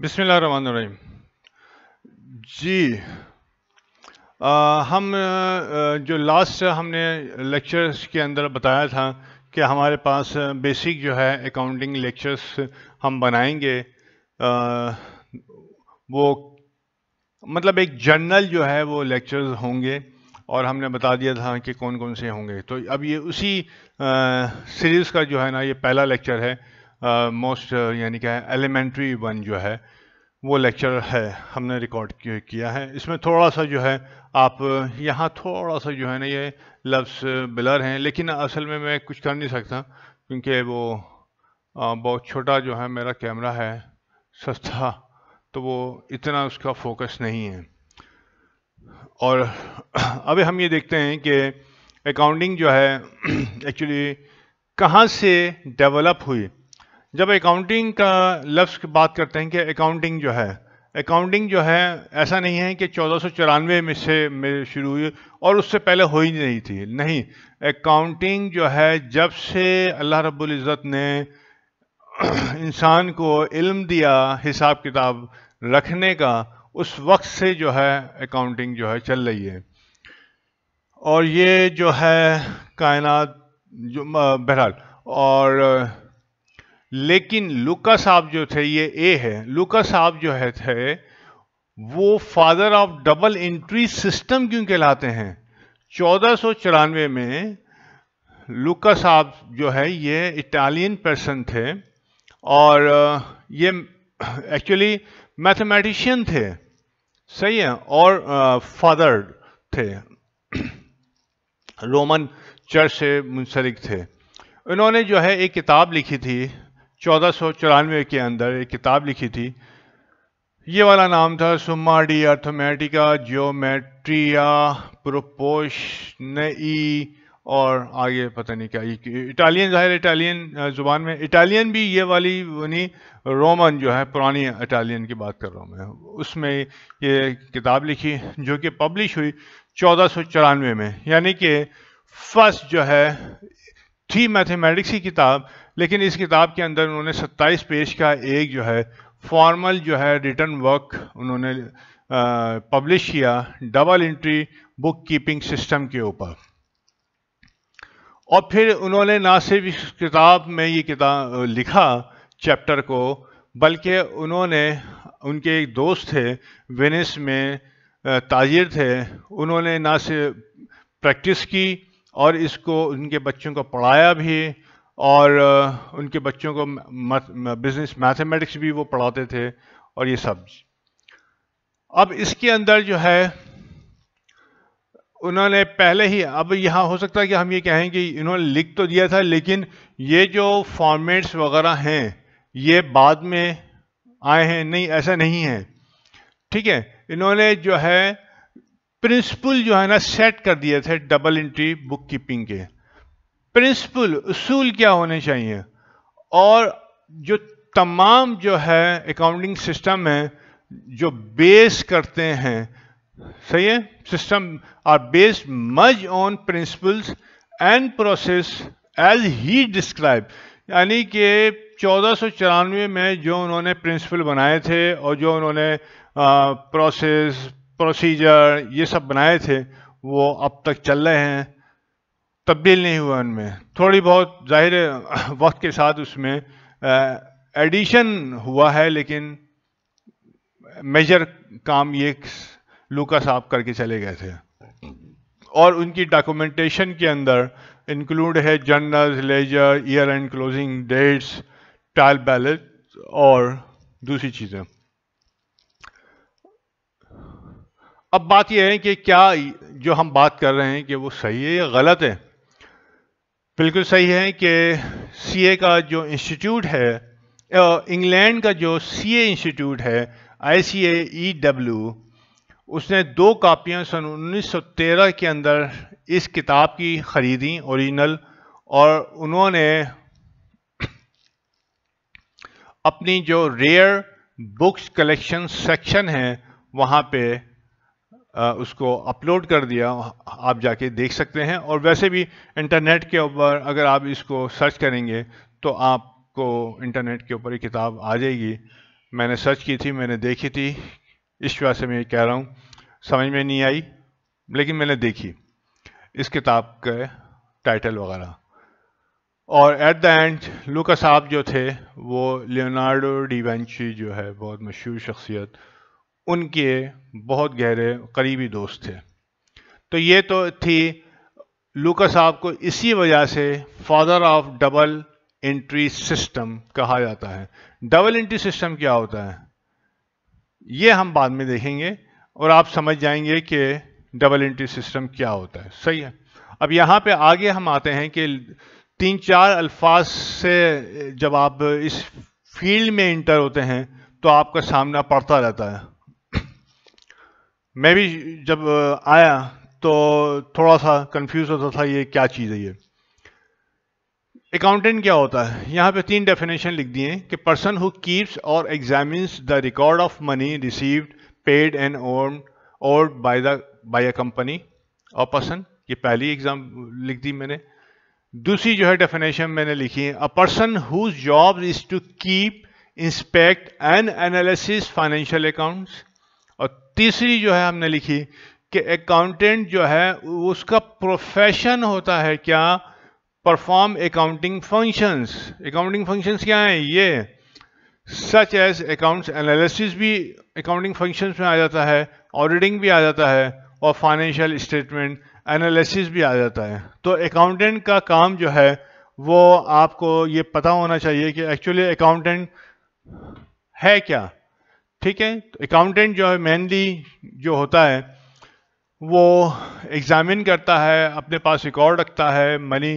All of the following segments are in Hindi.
बिस्मिल्लाहिर्रहमानिर्रहीम जी आ, हम जो लास्ट हमने लेक्चर्स के अंदर बताया था कि हमारे पास बेसिक जो है अकाउंटिंग लेक्चर्स हम बनाएंगे आ, वो मतलब एक जर्नल जो है वो लेक्चर्स होंगे और हमने बता दिया था कि कौन कौन से होंगे तो अब ये उसी सीरीज़ का जो है ना ये पहला लेक्चर है मोस्ट यानी क्या एलिमेंट्री वन जो है वो लेक्चर है हमने रिकॉर्ड किया है इसमें थोड़ा सा जो है आप यहाँ थोड़ा सा जो है ना ये लफ्स बिलर हैं लेकिन असल में मैं कुछ कर नहीं सकता क्योंकि वो बहुत छोटा जो है मेरा कैमरा है सस्ता तो वो इतना उसका फोकस नहीं है और अभी हम ये देखते हैं कि अकाउंटिंग जो है एक्चुअली कहाँ से डेवलप हुई जब अकाउंटिंग का लफ्ज़ बात करते हैं कि अकाउंटिंग जो है अकाउंटिंग जो है ऐसा नहीं है कि चौदह में से मेरे शुरू हुई और उससे पहले हो ही नहीं थी नहीं अकाउंटिंग जो है जब से अल्लाह रब्बुल ने इंसान को इल्म दिया हिसाब किताब रखने का उस वक्त से जो है अकाउंटिंग जो है चल रही है और ये जो है कायनात जो बहरहाल और लेकिन लुका साहब जो थे ये ए है लुका साहब जो है थे वो father of double entry system क्यों कहलाते हैं चौदह में लुका साहब जो है ये इटालियन पर्सन थे और ये एक्चुअली मैथमेटिशियन थे सही है और फादर थे रोमन चर्च से मुंसलिक थे उन्होंने जो है एक किताब लिखी थी 1494 के अंदर एक किताब लिखी थी ये वाला नाम था सुमाडी डी अर्थमेटिका जियोमेट्रिया प्रोपोशनई और आगे पता नहीं क्या इटालियन ज़ाहिर इटालियन ज़ुबान में इटालियन भी ये वाली वनी रोमन जो है पुरानी इटालियन की बात कर रहा हूँ मैं उसमें ये किताब लिखी जो कि पब्लिश हुई चौदह में यानी कि फर्स्ट जो है थ्री मैथमेटिक्स की किताब लेकिन इस किताब के अंदर उन्होंने 27 पेज का एक जो है फॉर्मल जो है रिटर्न वर्क उन्होंने पब्लिश किया double entry bookkeeping system के ऊपर और फिर उन्होंने ना सिर्फ इस किताब में ये किताब लिखा चैप्टर को बल्कि उन्होंने उनके एक दोस्त थे वेनिस में ताजिर थे उन्होंने ना सिर्फ प्रैक्टिस की और इसको उनके बच्चों को पढ़ाया भी और उनके बच्चों को बिजनेस मैथमेटिक्स भी वो पढ़ाते थे और ये सब अब इसके अंदर जो है उन्होंने पहले ही अब यहाँ हो सकता है कि हम ये कहें कि इन्होंने लिख तो दिया था लेकिन ये जो फॉर्मेट्स वगैरह हैं ये बाद में आए हैं नहीं ऐसा नहीं है ठीक है इन्होंने जो है प्रिंसिपल जो है ना सेट कर दिए थे डबल इंट्री बुक कीपिंग के प्रिंसिपल उसूल क्या होने चाहिए और जो तमाम जो है अकाउंटिंग सिस्टम है जो बेस करते हैं सही है system are based much on principles and process as he describe यानी कि चौदह में जो उन्होंने प्रिंसिपल बनाए थे और जो उन्होंने प्रोसेस प्रोसीजर ये सब बनाए थे वो अब तक चल रहे हैं तब्दील नहीं हुआ उनमें थोड़ी बहुत जाहिर वक्त के साथ उसमें एडिशन हुआ है लेकिन मेजर काम ये लूका साहब करके चले गए थे और उनकी डॉक्यूमेंटेशन के अंदर इंक्लूड है journal ledger year end closing dates trial balance और दूसरी चीज़ें अब बात यह है कि क्या जो हम बात कर रहे हैं कि वो सही है या गलत है बिल्कुल सही है कि सीए का जो इंस्टीट्यूट है इंग्लैंड का जो सीए इंस्टीट्यूट है आई सी ए डब्ल्यू उसने दो कापियां सन 1913 के अंदर इस किताब की ख़रीदी ओरिजिनल और उन्होंने अपनी जो रेयर बुक्स कलेक्शन सेक्शन है वहाँ पे उसको अपलोड कर दिया आप जाके देख सकते हैं और वैसे भी इंटरनेट के ऊपर अगर आप इसको सर्च करेंगे तो आपको इंटरनेट के ऊपर ये किताब आ जाएगी मैंने सर्च की थी मैंने देखी थी इस वजह से मैं कह रहा हूँ समझ में नहीं आई लेकिन मैंने देखी इस किताब के टाइटल वगैरह और एट द एंड लुका साहब जो थे वो लियोनार्डो डिवेंची जो है बहुत मशहूर शख्सियत उनके बहुत गहरे करीबी दोस्त थे तो ये तो थी लूका साहब को इसी वजह से father of double entry system कहा जाता है डबल एंट्री सिस्टम क्या होता है ये हम बाद में देखेंगे और आप समझ जाएंगे कि डबल एंट्री सिस्टम क्या होता है सही है अब यहाँ पे आगे हम आते हैं कि तीन चार अल्फाज से जब आप इस फील्ड में इंटर होते हैं तो आपका सामना पड़ता रहता है मैं भी जब आया तो थोड़ा सा कंफ्यूज होता था ये क्या चीज़ है ये अकाउंटेंट क्या होता है यहाँ पे तीन डेफिनेशन लिख दिए कि person who keeps or examines the record of money received paid and owed or by the by a company or person ये पहली एग्जाम लिख दी मैंने दूसरी जो है डेफिनेशन मैंने लिखी है a person whose job is to keep inspect and analysis financial accounts तीसरी जो है हमने लिखी कि अकाउंटेंट जो है उसका प्रोफेशन होता है क्या perform accounting functions accounting functions क्या हैं ये सच एज अकाउंट्स एनालिसिस भी अकाउंटिंग फंक्शंस में आ जाता है ऑडिटिंग भी आ जाता है और फाइनेंशियल स्टेटमेंट एनालिसिस भी आ जाता है तो अकाउंटेंट का काम जो है वो आपको ये पता होना चाहिए कि एक्चुअली अकाउंटेंट है क्या ठीक है अकाउंटेंट जो है मेनली जो होता है वो एग्ज़ामिन करता है अपने पास रिकॉर्ड रखता है मनी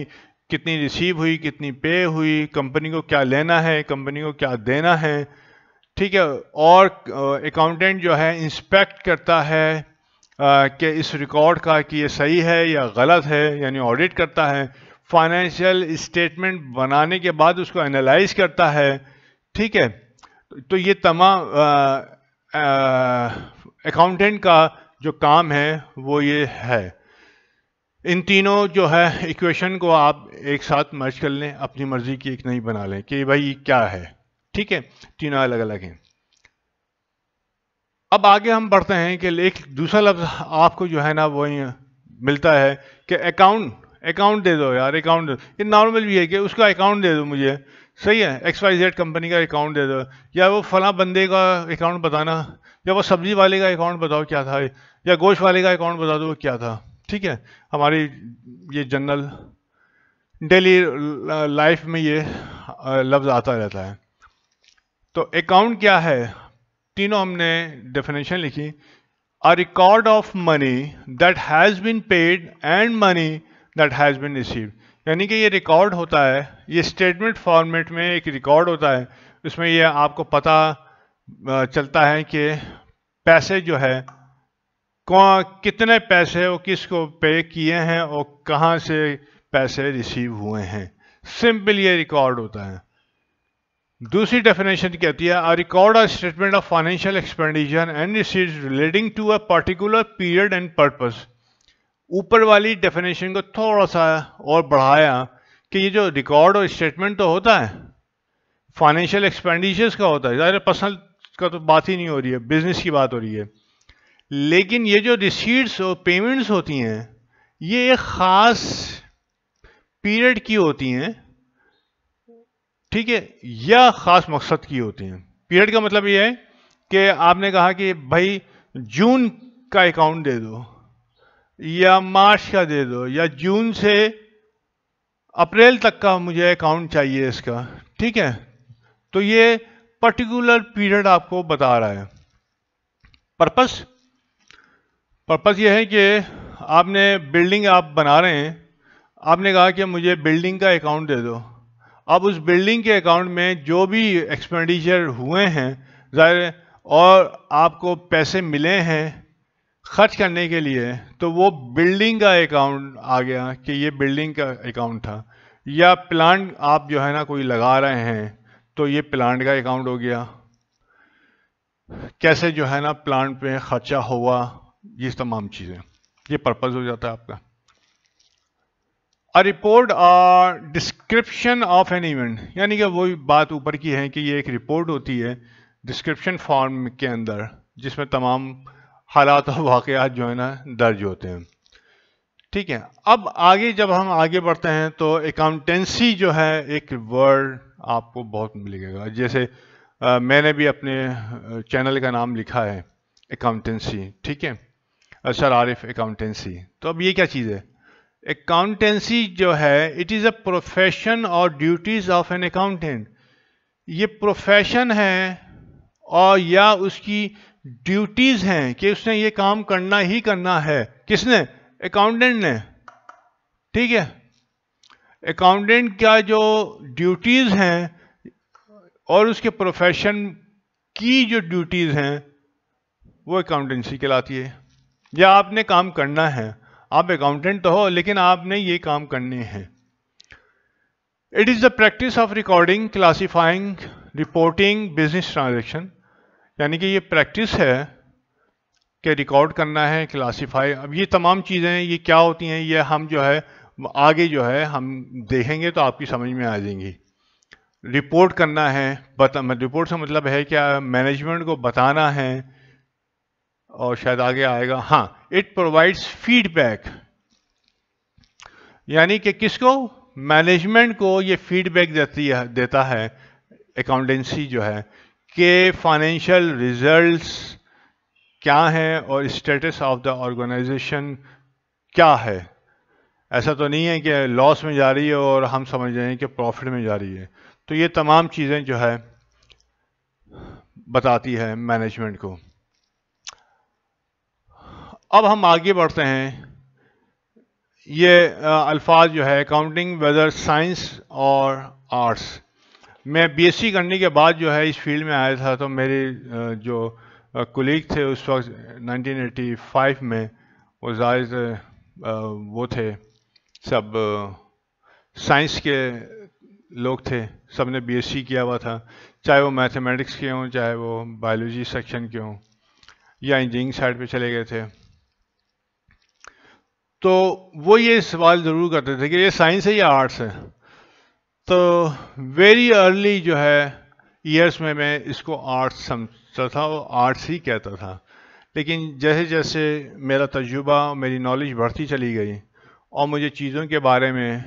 कितनी रिसीव हुई कितनी पे हुई कंपनी को क्या लेना है कंपनी को क्या देना है ठीक है और अकाउंटेंट जो है इंस्पेक्ट करता है कि इस रिकॉर्ड का कि ये सही है या गलत है यानी ऑडिट करता है फाइनेंशियल स्टेटमेंट बनाने के बाद उसको एनालाइज करता है ठीक है तो ये तमाम अकाउंटेंट का जो काम है वो ये है इन तीनों जो है इक्वेशन को आप एक साथ मर्ज कर लें अपनी मर्जी की एक नई बना लें कि भाई क्या है ठीक है तीनों अलग अलग हैं अब आगे हम बढ़ते हैं कि एक दूसरा लफ्ज़ आपको जो है ना वो मिलता है कि अकाउंट अकाउंट दे दो यार अकाउंट ये नॉर्मल भी है कि उसका अकाउंट दे दो मुझे सही है एक्स वाई जेड कंपनी का अकाउंट दे दो या वो फला बंदे का अकाउंट बताना या वो सब्जी वाले का अकाउंट बताओ क्या था या गोश वाले का अकाउंट बता दो क्या था ठीक है हमारी ये जनरल डेली लाइफ में ये लफ्ज़ आता रहता है तो अकाउंट क्या है तीनों हमने डेफिनेशन लिखी a record of money that has been paid and money that has been received यानी कि ये रिकॉर्ड होता है ये स्टेटमेंट फॉर्मेट में एक रिकॉर्ड होता है इसमें ये आपको पता चलता है कि पैसे जो है कौन कितने पैसे वो किसको पे किए हैं और कहाँ से पैसे रिसीव हुए हैं सिंपल ये रिकॉर्ड होता है दूसरी डेफिनेशन कहती है a record or statement of financial expenditure and receipt relating to a particular period and purpose ऊपर वाली डेफिनेशन को थोड़ा सा और बढ़ाया कि ये जो रिकॉर्ड और स्टेटमेंट तो होता है फाइनेंशियल एक्सपेंडिचर्स का होता है ज़ाहिर पर्सनल का तो बात ही नहीं हो रही है बिजनेस की बात हो रही है लेकिन ये जो रिसीट्स और पेमेंट्स होती हैं ये एक ख़ास पीरियड की होती हैं ठीक है या ख़ास मकसद की होती हैं पीरियड का मतलब ये है कि आपने कहा कि भाई जून का अकाउंट दे दो या मार्च का दे दो या जून से अप्रैल तक का मुझे अकाउंट चाहिए इसका ठीक है तो ये पर्टिकुलर पीरियड आपको बता रहा है पर्पस पर्पस ये है कि आपने बिल्डिंग आप बना रहे हैं आपने कहा कि मुझे बिल्डिंग का अकाउंट दे दो अब उस बिल्डिंग के अकाउंट में जो भी एक्सपेंडिचर हुए हैं ज़ाहिर और आपको पैसे मिले हैं खर्च करने के लिए तो वो बिल्डिंग का अकाउंट आ गया कि ये बिल्डिंग का अकाउंट था या प्लांट आप जो है ना कोई लगा रहे हैं तो ये प्लांट का अकाउंट हो गया कैसे जो है ना प्लांट पे खर्चा हुआ ये तमाम चीज़ें ये पर्पज़ हो जाता है आपका a report or description of an event यानी कि वही बात ऊपर की है कि ये एक रिपोर्ट होती है डिस्क्रिप्शन फॉर्म के अंदर जिसमें तमाम हालात और वाक़ात जो है ना दर्ज होते हैं ठीक है अब आगे जब हम आगे बढ़ते हैं तो अकाउंटेंसी जो है एक वर्ड आपको बहुत मिलेगा जैसे आ, मैंने भी अपने चैनल का नाम लिखा है अकाउंटेंसी ठीक है सर आरिफ अकाउंटेंसी तो अब ये क्या चीज़ है अकाउंटेंसी जो है इट इज़ अ प्रोफेशन और ड्यूटीज़ ऑफ एन अकाउंटेंट ये प्रोफेशन है और या उसकी ड्यूटीज हैं कि उसने ये काम करना ही करना है किसने अकाउंटेंट ने ठीक है अकाउंटेंट का जो ड्यूटीज हैं और उसके प्रोफेशन की जो ड्यूटीज हैं वो अकाउंटेंसी कहलाती है या आपने काम करना है आप अकाउंटेंट तो हो लेकिन आपने ये काम करने हैं it is the practice of recording classifying reporting business transaction यानी कि ये प्रैक्टिस है कि रिकॉर्ड करना है क्लासीफाई अब ये तमाम चीज़ें ये क्या होती हैं ये हम जो है आगे जो है हम देखेंगे तो आपकी समझ में आ जाएंगी रिपोर्ट करना है बता रिपोर्ट से मतलब है क्या मैनेजमेंट को बताना है और शायद आगे आएगा हाँ इट प्रोवाइड्स फीडबैक यानी कि किसको मैनेजमेंट को ये फीडबैक देती है देता है अकाउंटेंसी जो है के फाइनेंशियल रिजल्ट्स क्या हैं और स्टेटस ऑफ द ऑर्गेनाइजेशन क्या है ऐसा तो नहीं है कि लॉस में जा रही है और हम समझ रहे हैं कि प्रॉफिट में जा रही है तो ये तमाम चीज़ें जो है बताती है मैनेजमेंट को अब हम आगे बढ़ते हैं ये अल्फाज जो है अकाउंटिंग वेदर साइंस और आर्ट्स मैं बीएससी करने के बाद जो है इस फील्ड में आया था तो मेरे जो कुलीग थे उस वक्त 1985 में वो जाहिर वो थे सब साइंस के लोग थे सब ने बी किया हुआ था चाहे वो मैथमेटिक्स के हों चाहे वो बायोलॉजी सेक्शन के हों या इंजीनियरिंग साइड पे चले गए थे तो वो ये सवाल ज़रूर करते थे कि ये साइंस है या आर्ट्स है तो वेरी अर्ली जो है ईयर्स में मैं इसको आर्ट्स समझता था और आर्ट्स ही कहता था लेकिन जैसे जैसे मेरा तजुर्बा मेरी नॉलेज बढ़ती चली गई और मुझे चीज़ों के बारे में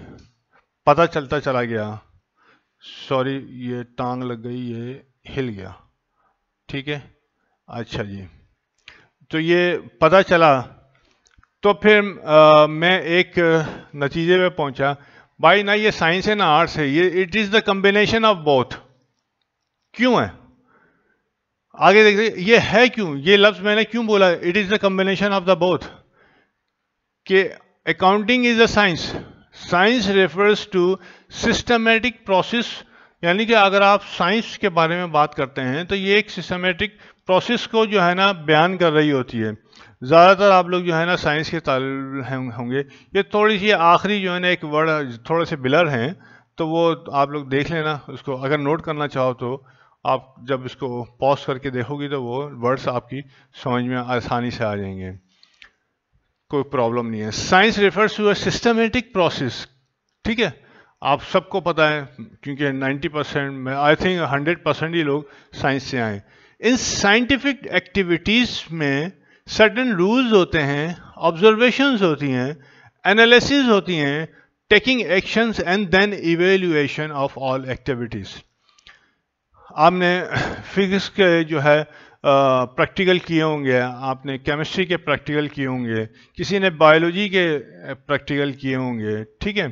पता चलता चला गया सॉरी ये टांग लग गई ये हिल गया ठीक है अच्छा जी तो ये पता चला तो फिर आ, मैं एक नतीजे पे पहुंचा भाई ना ये साइंस है ना आर्ट्स है ये it is the combination of both क्यों है आगे देखते ये है क्यों ये लफ्ज़ मैंने क्यों बोला it is the combination of the both के accounting is a science science refers to systematic process यानी कि अगर आप साइंस के बारे में बात करते हैं तो ये एक सिस्टमेटिक प्रोसेस को जो है ना बयान कर रही होती है ज़्यादातर आप लोग जो है ना साइंस के तालब होंगे ये थोड़ी सी आखिरी जो है ना एक वर्ड थोड़े से बिलर हैं तो वो आप लोग देख लेना उसको अगर नोट करना चाहो तो आप जब इसको पॉज करके देखोगे तो वो वर्ड्स आपकी समझ में आसानी से आ जाएंगे कोई प्रॉब्लम नहीं है science refers to a systematic process ठीक है आप सबको पता है क्योंकि 90 परसेंट में आई थिंक 100 परसेंट ही लोग साइंस से आए इन साइंटिफिक एक्टिविटीज़ में सर्टन रूल्स होते हैं ऑब्जर्वेशंस होती हैं एनालिसिस होती हैं taking actions and then evaluation of all activities आपने फिजिक्स के जो है प्रैक्टिकल किए होंगे आपने केमिस्ट्री के प्रैक्टिकल किए होंगे किसी ने बायोलॉजी के प्रैक्टिकल किए होंगे ठीक है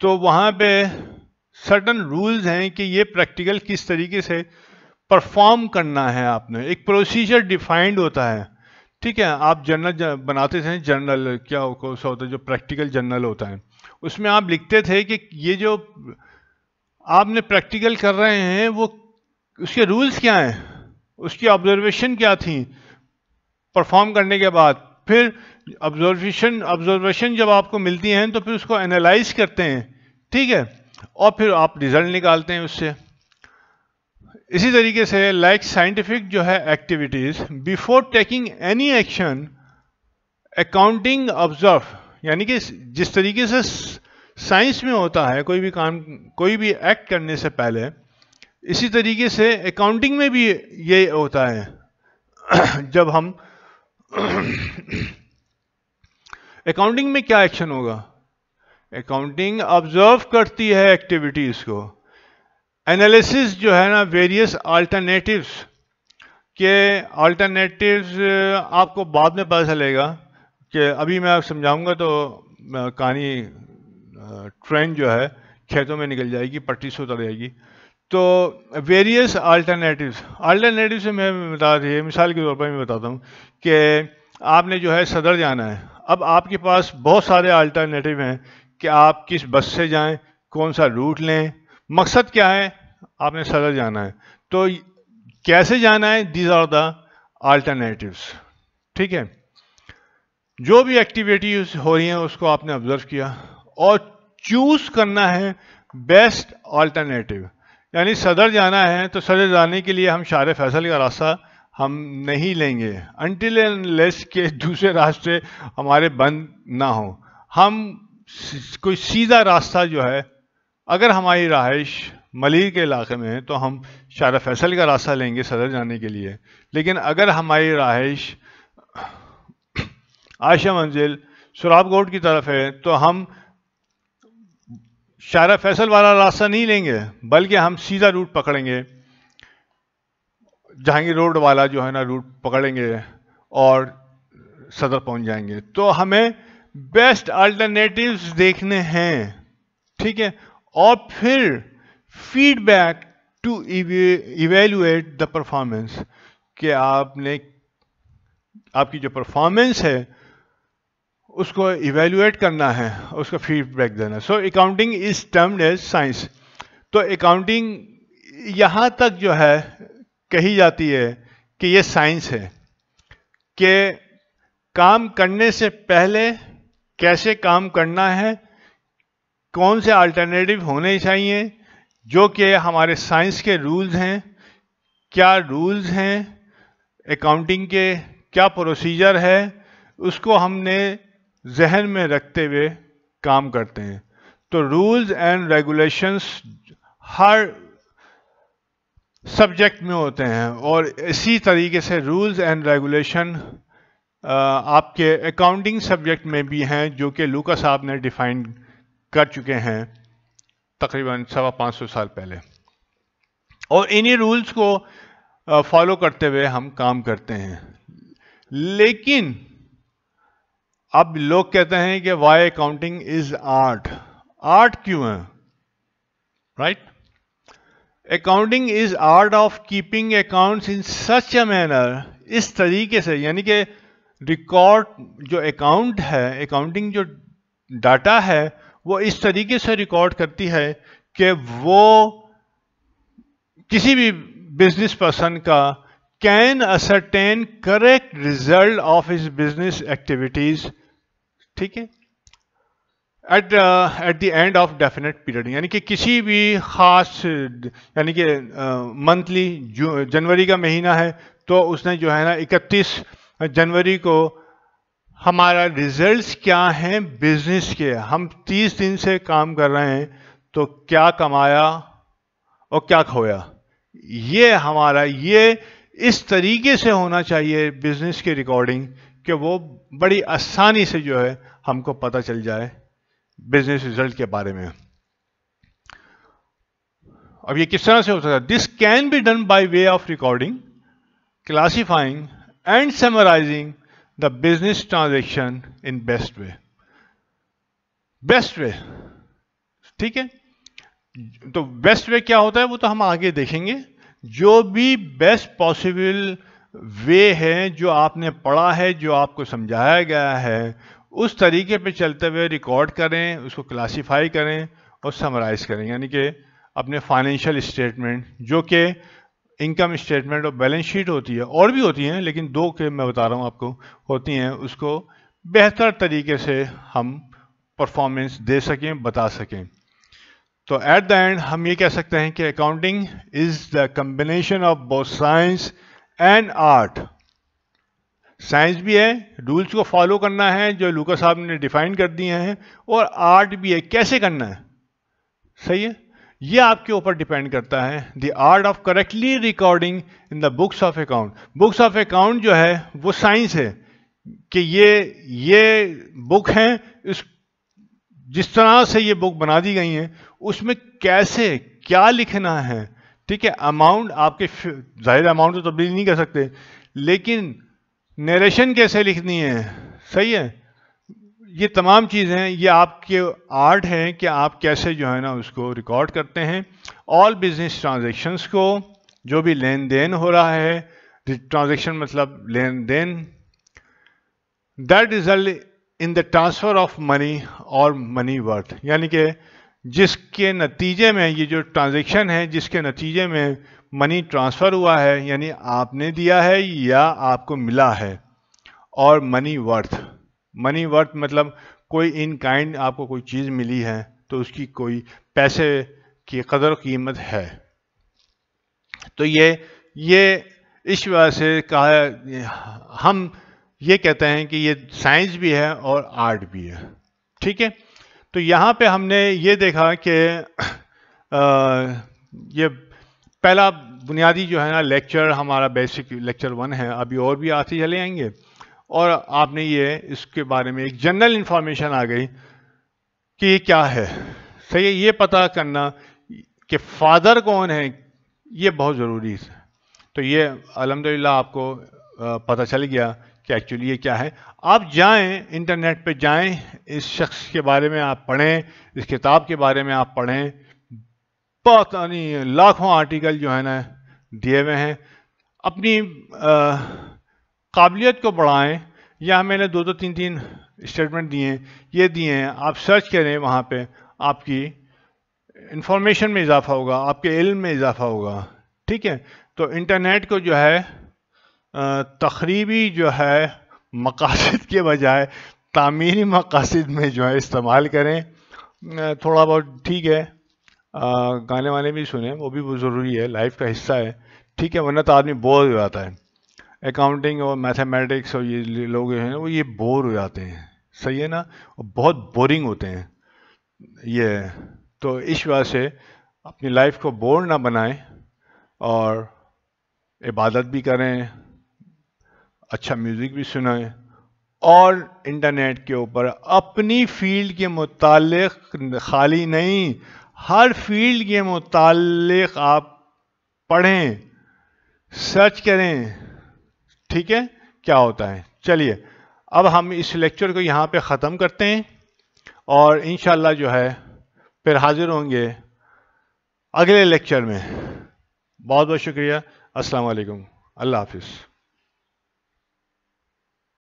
तो वहाँ पे सर्टन रूल्स हैं कि ये प्रैक्टिकल किस तरीके से परफॉर्म करना है आपने एक प्रोसीजर डिफाइंड होता है ठीक है आप जर्नल बनाते थे जर्नल क्या सा होता है जो प्रैक्टिकल जर्नल होता है उसमें आप लिखते थे कि ये जो आपने प्रैक्टिकल कर रहे हैं वो उसके रूल्स क्या हैं उसकी ऑब्जर्वेशन क्या थी परफॉर्म करने के बाद फिर ऑब्जर्वेशन ऑब्जर्वेशन जब आपको मिलती हैं तो फिर उसको एनालाइज करते हैं ठीक है और फिर आप रिजल्ट निकालते हैं उससे इसी तरीके से लाइक साइंटिफिक जो है activities before taking any action accounting observe यानी कि जिस तरीके से साइंस में होता है कोई भी काम कोई भी एक्ट करने से पहले इसी तरीके से अकाउंटिंग में भी ये होता है जब हम अकाउंटिंग में क्या एक्शन होगा अकाउंटिंग ऑब्जर्व करती है एक्टिविटीज़ को एनालिसिस जो है ना वेरियस अल्टरनेटिव्स के अल्टरनेटिव्स आपको बाद में पता चलेगा कि अभी मैं आप समझाऊंगा तो कहानी ट्रेन जो है खेतों में निकल जाएगी पट्टी से उतर जाएगी तो वेरियस अल्टरनेटिव्स आल्टरनेटिव से मैं बता है मिसाल के तौर पर मैं बताता हूँ कि आपने जो है सदर जाना है अब आपके पास बहुत सारे अल्टरनेटिव हैं कि आप किस बस से जाएं कौन सा रूट लें मकसद क्या है आपने सदर जाना है तो कैसे जाना है दीज आर द अल्टरनेटिव्स ठीक है जो भी एक्टिविटी हो रही है उसको आपने ऑब्जर्व किया और चूज करना है बेस्ट अल्टरनेटिव यानी सदर जाना है तो सदर जाने के लिए हम शार फैसल का रास्ता हम नहीं लेंगे अनटिल एंड लेस के दूसरे रास्ते हमारे बंद ना हो हम कोई सीधा रास्ता जो है अगर हमारी रहाइश मलिर के इलाके में है तो हम शार फैसल का रास्ता लेंगे सदर जाने के लिए लेकिन अगर हमारी रहाइश आशा मंजिल सुराबकोट की तरफ है तो हम शारा फैसल वाला रास्ता नहीं लेंगे बल्कि हम सीधा रूट पकड़ेंगे जहांगीर रोड वाला जो है ना रूट पकड़ेंगे और सदर पहुंच जाएंगे तो हमें बेस्ट अल्टरनेटिव्स देखने हैं ठीक है और फिर feedback to evaluate the performance कि आपने आपकी जो परफॉर्मेंस है उसको इवेलुएट करना है उसका फीडबैक देना so accounting is termed as science तो अकाउंटिंग यहाँ तक जो है कही जाती है कि ये साइंस है कि काम करने से पहले कैसे काम करना है कौन से अल्टरनेटिव होने चाहिए जो कि हमारे साइंस के रूल्स हैं क्या रूल्स हैं अकाउंटिंग के क्या प्रोसीजर है उसको हमने जहन में रखते हुए काम करते हैं तो रूल्स एंड रेगुलेशंस हर सब्जेक्ट में होते हैं और इसी तरीके से रूल्स एंड रेगुलेशन आपके अकाउंटिंग सब्जेक्ट में भी हैं जो कि लूका साहब ने डिफाइंड कर चुके हैं तकरीबन सवा पाँच सौ साल पहले और इन्हीं रूल्स को फॉलो करते हुए हम काम करते हैं लेकिन अब लोग कहते हैं कि why accounting is art art क्यों है right accounting is art of keeping accounts in such a manner इस तरीके से यानी कि रिकॉर्ड जो अकाउंट है अकाउंटिंग जो डाटा है वो इस तरीके से रिकॉर्ड करती है कि वो किसी भी बिजनेस पर्सन का can ascertain correct result of his business activities ठीक है at at the end of definite period यानी कि किसी भी खास यानी कि मंथली uh, जनवरी का महीना है तो उसने जो है ना 31 जनवरी को हमारा रिजल्ट्स क्या हैं बिजनेस के हम 30 दिन से काम कर रहे हैं तो क्या कमाया और क्या खोया ये हमारा ये इस तरीके से होना चाहिए बिजनेस की रिकॉर्डिंग कि वो बड़ी आसानी से जो है हमको पता चल जाए बिजनेस रिजल्ट के बारे में अब ये किस तरह से हो सकता है this can be done by way of recording classifying and summarising the business transaction in best way best way ठीक है तो बेस्ट वे क्या होता है वो तो हम आगे देखेंगे जो भी बेस्ट पॉसिबल वे है जो आपने पढ़ा है जो आपको समझाया गया है उस तरीके पे चलते हुए रिकॉर्ड करें उसको क्लासिफाई करें और समराइज़ करें यानी कि अपने फाइनेंशियल स्टेटमेंट जो कि इनकम स्टेटमेंट और बैलेंस शीट होती है और भी होती हैं लेकिन दो के मैं बता रहा हूँ आपको होती हैं उसको बेहतर तरीके से हम परफॉर्मेंस दे सकें बता सकें तो एट द एंड हम ये कह सकते हैं कि accounting is the combination of both science and art science भी है रूल्स को फॉलो करना है जो लूका साहब ने डिफाइन कर दिए हैं और आर्ट भी है कैसे करना है सही है ये आपके ऊपर डिपेंड करता है the art of correctly recording in the books of account books of account जो है वो साइंस है कि ये ये बुक हैं इस जिस तरह से ये बुक बना दी गई हैं उसमें कैसे क्या लिखना है ठीक है अमाउंट आपके जाहिर अमाउंट तो तब्दील नहीं कर सकते लेकिन नरेशन कैसे लिखनी है सही है ये तमाम चीज़ें हैं ये आपके आर्ट हैं कि आप कैसे जो है ना उसको रिकॉर्ड करते हैं ऑल बिजनेस ट्रांजेक्शन्स को जो भी लेन देन हो रहा है ट्रांजेक्शन मतलब लेन देन that result in the transfer of money और मनी वर्थ यानी कि जिसके नतीजे में ये जो ट्रांजेक्शन है जिसके नतीजे में मनी ट्रांसफ़र हुआ है यानी आपने दिया है या आपको मिला है और मनी वर्थ मनी वर्थ मतलब कोई इन काइंड आपको कोई चीज़ मिली है तो उसकी कोई पैसे की कदर कीमत है तो ये ये इस वजह से कहा हम ये कहते हैं कि ये साइंस भी है और आर्ट भी है ठीक है तो यहाँ पे हमने ये देखा कि ये पहला बुनियादी जो है ना लेक्चर हमारा बेसिक लेक्चर वन है अभी और भी आते चले आएंगे और आपने ये इसके बारे में एक जनरल इन्फॉर्मेशन आ गई कि ये क्या है सही तो है ये पता करना कि फादर कौन है ये बहुत ज़रूरी है तो ये अलहमदिल्ला आपको पता चल गया कि एक्चुअली ये क्या है आप जाएं इंटरनेट पे जाएं इस शख्स के बारे में आप पढ़ें इस किताब के बारे में आप पढ़ें बहुत लाखों आर्टिकल जो है ना दिए हुए हैं अपनी आ, काबिलियत को बढ़ाएं या मैंने दो दो तो तीन तीन स्टेटमेंट दिए हैं ये दिए हैं आप सर्च करें वहाँ पे आपकी इंफॉर्मेशन में इजाफा होगा आपके इल्म में इजाफा होगा ठीक है तो इंटरनेट को जो है तकरीबी जो है मकासद के बजाय तामीरी मकासद में जो है इस्तेमाल करें थोड़ा बहुत ठीक है आ, गाने वाने भी सुने वो भी ज़रूरी है लाइफ का हिस्सा है ठीक है वरना तो आदमी बोर हो जाता है अकाउंटिंग और मैथमेटिक्स और ये लोग हैं वो ये बोर हो जाते हैं सही है ना और बहुत बोरिंग होते हैं ये तो इस वजह से अपनी लाइफ को बोर ना बनाएं और इबादत भी करें अच्छा म्यूज़िक भी सुनाएं और इंटरनेट के ऊपर अपनी फील्ड के मुतालिक खाली नहीं हर फील्ड के मुतालिक आप पढ़ें सर्च करें ठीक है क्या होता है चलिए अब हम इस लेक्चर को यहाँ पे ख़त्म करते हैं और इन जो है फिर हाजिर होंगे अगले लेक्चर में बहुत बहुत शुक्रिया असलकम अल्लाह हाफिज़